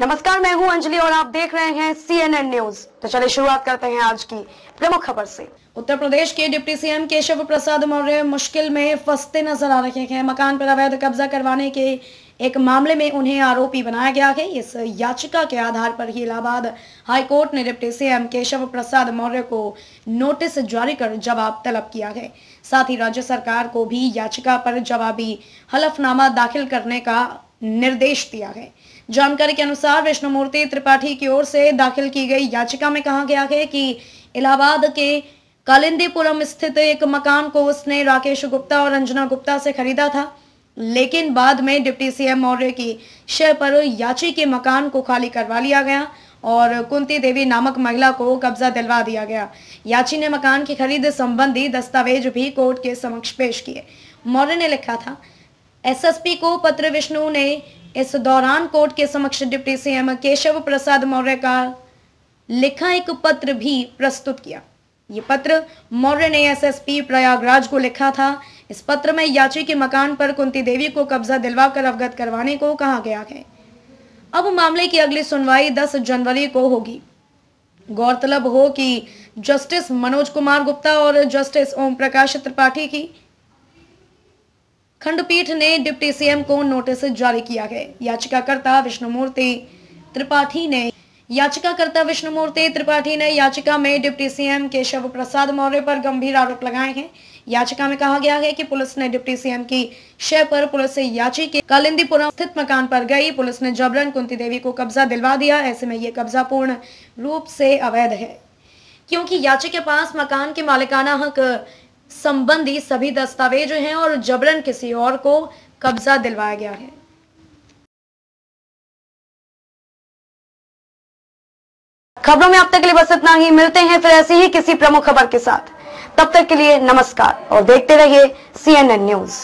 नमस्कार मैं हूं अंजलि और आप देख रहे हैं सीएनएन न्यूज तो चलिए शुरुआत करते हैं आज की प्रमुख खबर से उत्तर प्रदेश के डिप्टी सीएम केशव प्रसाद मौर्य मुश्किल में फंसते नजर आ रहे हैं मकान पर अवैध कब्जा करवाने के एक मामले में उन्हें आरोपी बनाया गया है इस याचिका के आधार पर ही इलाहाबाद हाईकोर्ट ने डिप्टी सीएम केशव प्रसाद मौर्य को नोटिस जारी कर जवाब तलब किया है साथ ही राज्य सरकार को भी याचिका पर जवाबी हलफनामा दाखिल करने का निर्देश दिया है जानकारी के अनुसार विष्णुमूर्ति त्रिपाठी की ओर से दाखिल की गई याचिका में कहा गया है कि इलाहाबाद के कालिंदीपुरम स्थित एक मकान को उसने राकेश गुप्ता और अंजना गुप्ता से खरीदा था लेकिन बाद में डिप्टी सीएम मौर्य की शह पर याची के मकान को खाली करवा लिया गया और कुंती देवी नामक महिला को कब्जा दिलवा दिया गया याची ने मकान की खरीद संबंधी दस्तावेज भी कोर्ट के समक्ष पेश किए मौर्य ने लिखा था एसएसपी को पत्र विष्णु ने इस दौरान कोर्ट के समक्ष डिप्टी सीएम केशव प्रसाद मौर्य का लिखा एक पत्र भी प्रस्तुत किया ये पत्र मौर्य ने एसएसपी प्रयागराज को लिखा था इस पत्र में याची के मकान पर कुंती देवी को कब्जा दिलवाकर अवगत करवाने को कहा गया है अब मामले की अगली सुनवाई 10 जनवरी को होगी गौरतलब हो कि जस्टिस मनोज कुमार गुप्ता और जस्टिस ओम प्रकाश त्रिपाठी की खंडपीठ ने डिप्टी सीएम को नोटिस जारी किया है याचिकाकर्ता विष्णुमूर्ति त्रिपाठी ने याचिकाकर्ता विष्णुमूर्ति त्रिपाठी ने याचिका में डिप्टी सीएम केशव प्रसाद मौर्य पर गंभीर आरोप लगाए हैं याचिका में कहा गया है कि पुलिस ने डिप्टी सीएम की शय पर पुलिस याची के कालिंदीपुरम स्थित मकान पर गई पुलिस ने जबरन कुंती देवी को कब्जा दिलवा दिया ऐसे में ये कब्जा पूर्ण रूप से अवैध है क्योंकि याची के पास मकान के मालिकाना हक संबंधी सभी दस्तावेज हैं और जबरन किसी और को कब्जा दिलवाया गया है खबरों में अब तक के लिए बस इतना ही मिलते हैं फिर ऐसी ही किसी प्रमुख खबर के साथ तब तक के लिए नमस्कार और देखते रहिए सीएनएन न्यूज